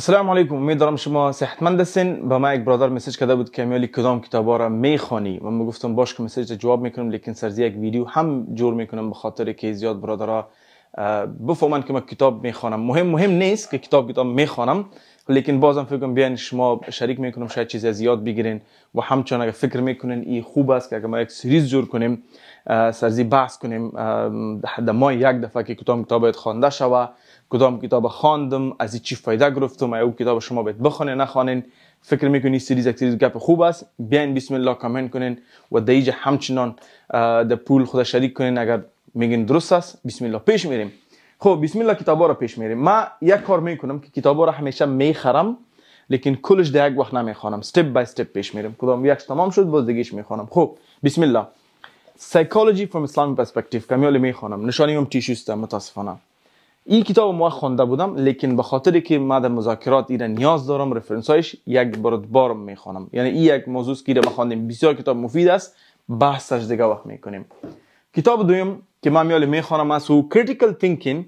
السلام علیکم امید دارم شما صحتمند هستین با ما یک برادر مسیج کرده بود که میالی کدام کتابا را میخوانی و من گفتم باش که مسیج جواب میکنم لیکن سرزی یک ویدیو هم جور میکنم به خاطر که زیاد برادرها بفهمن که من کتاب میخوانم مهم مهم نیست که کتاب کتاب میخوانم لیکن بازم فکر کنم بیاین شما شریک میکنم شاید چیز از یاد بگیرین و همچنان اگر فکر میکنین این خوب است که اگر ما یک سریز جور کنیم سرزی بحث کنیم در ما یک دفعه که کدام کتاب باید خوانده شوه کدام کتاب خواندم از چی فایده گرفتم او کتاب شما باید بخونین نخوانین فکر این سریز یک سریز گپ خوب است بیاین بسم الله کامنت کنین و دیج همچنان در پول خود شریک کنین اگر میگین درست است بسم الله پیش میریم خب بسم الله کتابا رو پیش میریم من یک کار میکنم که کتابا رو همیشه میخرم لیکن کلش در یک وقت نمیخوانم استپ بای استپ پیش میرم کدام یکش تمام شد باز دیگهش میخوانم خب بسم الله سایکولوژی from اسلام پرسپکتیو کمیالی میخوانم نشانی هم تیشوست متاسفانه این کتاب ما خونده بودم لیکن به خاطر که ما در مذاکرات اینا نیاز دارم رفرنس هایش یک بار بار میخوانم یعنی این یک موضوع که ما بسیار کتاب مفید است بحثش دیگه وقت میکنیم کتاب دویم که ما میاله میخوانم از او Critical Thinking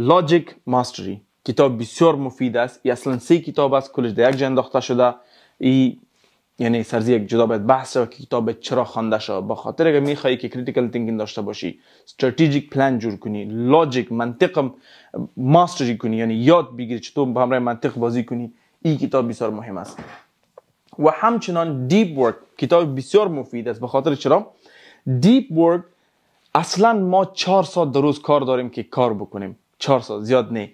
Logic Mastery کتاب بسیار مفید است ای اصلا سه کتاب است کلش در یک شده ای یعنی سرزی یک جدا باید بحث که کتاب چرا خوانده شده بخاطر خاطر میخوایی که Critical Thinking داشته باشی استراتژیک پلان جور کنی لاجیک منطق ماستری کنی یعنی یاد بگیری چطور به همراه منطق بازی کنی این کتاب بسیار مهم است و همچنان دیپ ورک کتاب بسیار مفید است به خاطر چرا دیپ ورک اصلا ما چهار ساعت در روز کار داریم که کار بکنیم چهار ساعت زیاد نه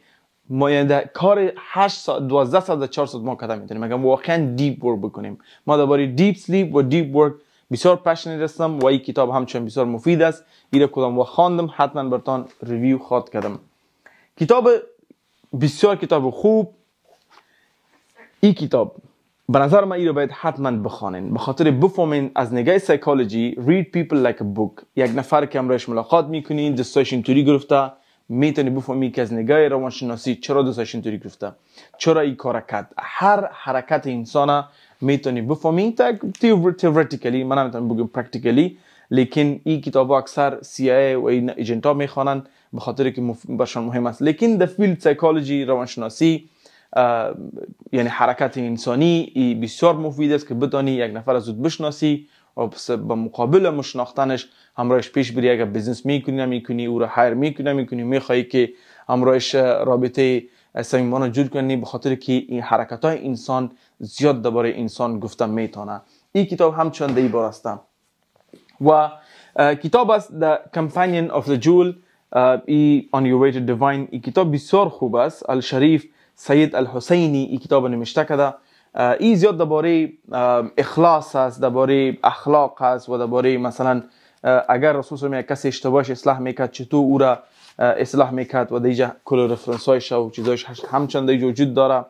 ما یعنی کار 8 ساعت 12 ساعت در 4 ساعت ما کدام میتونیم اگر واقعا دیپ ورک بکنیم ما درباره دیپ سلیپ و دیپ ورک بسیار پشنی هستم و این کتاب همچنین بسیار مفید است ایره کدام و خواندم حتما برتان ریویو خواد کردم کتاب بسیار کتاب خوب این کتاب به نظر من این رو باید حتما بخوانین به خاطر بفهمین از نگاه سایکولوژی read people like a book یک نفر که امرش ملاقات میکنین دستایش اینطوری گرفته میتونی بفهمی که از نگاه روانشناسی چرا دستایش اینطوری گرفته چرا این کار کرد هر حرکت انسانه میتونی بفهمی تا تیوریتیکلی من نمیتونم بگم پرکتیکالی لیکن این کتاب اکثر سی ای و این ایجنت ها میخوانن به خاطر که برشان مهم است لیکن در فیلد سایکولوژی روانشناسی یعنی حرکت انسانی بسیار مفید است که بتانی یک نفر زود بشناسی و به مقابل مشناختنش همراهش پیش بری اگر بزنس میکنی نمیکنی او را هایر میکنی نمیکنی میخوایی که همراهش رابطه را جور کنی بخاطر که این حرکت های انسان زیاد درباره انسان گفته میتونه این کتاب همچنان دی بار است و کتاب است The Companion of the Jewel ای On Your Way to Divine این کتاب بسیار خوب است الشریف سید الحسینی این کتاب نوشته کده این زیاد درباره اخلاص است درباره اخلاق است و درباره مثلا اگر رسول صلی کسی اشتباهش اصلاح میکرد چطور او را اصلاح میکرد و دیجا کل رفرنس هایش و چیزایش همچند دیجا وجود داره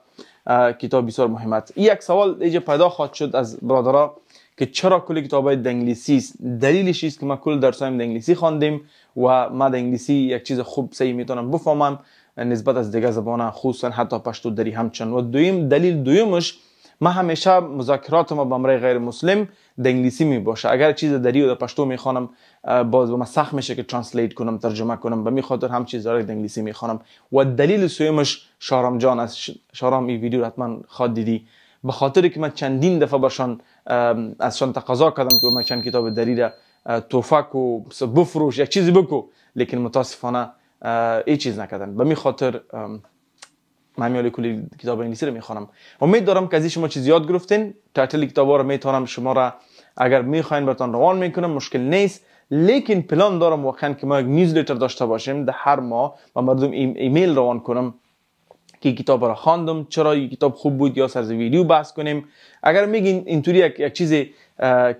کتاب بسیار مهم است یک سوال دیجا پیدا خواهد شد از برادرها که چرا کل کتاب های انگلیسی است دلیلش است که ما کل درس هایم انگلیسی خواندیم و ما دنگلیسی انگلیسی یک چیز خوب صحیح میتونم بفهمم نسبت از دیگه زبان خصوصا حتی پشتو دری همچن و دویم دلیل دویمش ما همیشه مذاکرات ما با امرای غیر مسلم دنگلیسی می باشه اگر چیز دری و در پشتو می خوانم باز با ما سخت میشه که ترنسلیت کنم ترجمه کنم به می خاطر هم چیز داره دنگلیسی می خوانم و دلیل سویمش شارم جان از شارم این ویدیو حتما خود دیدی به خاطر که من چندین دفعه باشان ازشان تقاضا کردم که من چند کتاب دریره توفک و بفروش یک چیزی بکو لیکن متاسفانه هیچ چیز نکردن به می خاطر من کلی کتاب انگلیسی رو میخوانم امید دارم که از شما چیز یاد گرفتین تایتل ها رو میتونم شما را اگر میخواین براتون روان میکنم مشکل نیست لیکن پلان دارم واقعا که ما یک نیوزلیتر داشته باشیم در هر ماه و مردم ایمیل روان کنم که کتاب را خواندم چرا این کتاب خوب بود یا سر ویدیو بحث کنیم اگر میگین اینطوری یک, یک چیز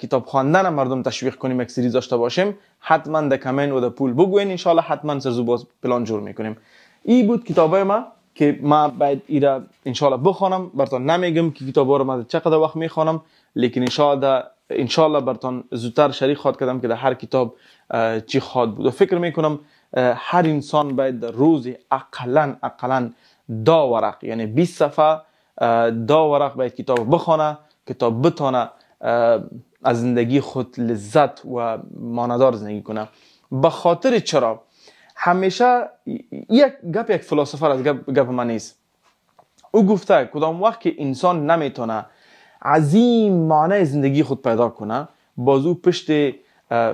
کتاب خواندن مردم تشویق کنیم یک سریز داشته باشیم حتما در کامنت و در پول بگوین ان حتما سر باز پلان جور میکنیم این بود های ما که ما باید ان شاء انشالله بخوانم برتون نمیگم که کتاب رو ما چقدر وقت میخوانم لیکن انشالله انشالله براتون زودتر شریک خواد کردم که در هر کتاب چی خواد بود و فکر میکنم هر انسان باید در روز اقلا اقلا دا ورق یعنی 20 صفحه دا ورق باید کتاب بخونه کتاب بتونه از زندگی خود لذت و ماندار زندگی کنه به خاطر چرا همیشه یک گپ یک فلسفه از گپ, گپ من نیست او گفته کدام وقت که انسان نمیتونه عظیم معنی زندگی خود پیدا کنه باز او پشت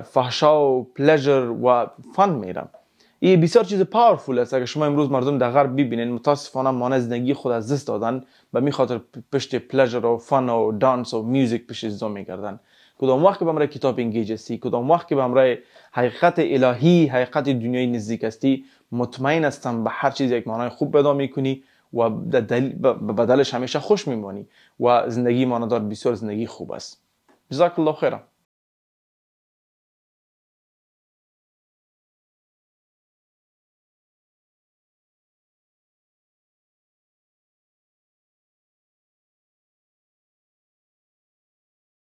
فحشا و پلژر و فن میرم این بسیار چیز پاورفول است اگر شما امروز مردم در غرب ببینین متاسفانه مانع زندگی خود از دست دادن به می خاطر پشت پلژر و فن و دانس و میوزیک پشت زو میگردن کدام وقت که به کتاب انگیج استی کدام وقت که به حقیقت الهی حقیقت دنیای نزدیک استی مطمئن هستم به هر چیز یک معنای خوب پیدا میکنی و بدلش همیشه خوش میمانی و زندگی مانادار بسیار زندگی خوب است جزاک الله خیرم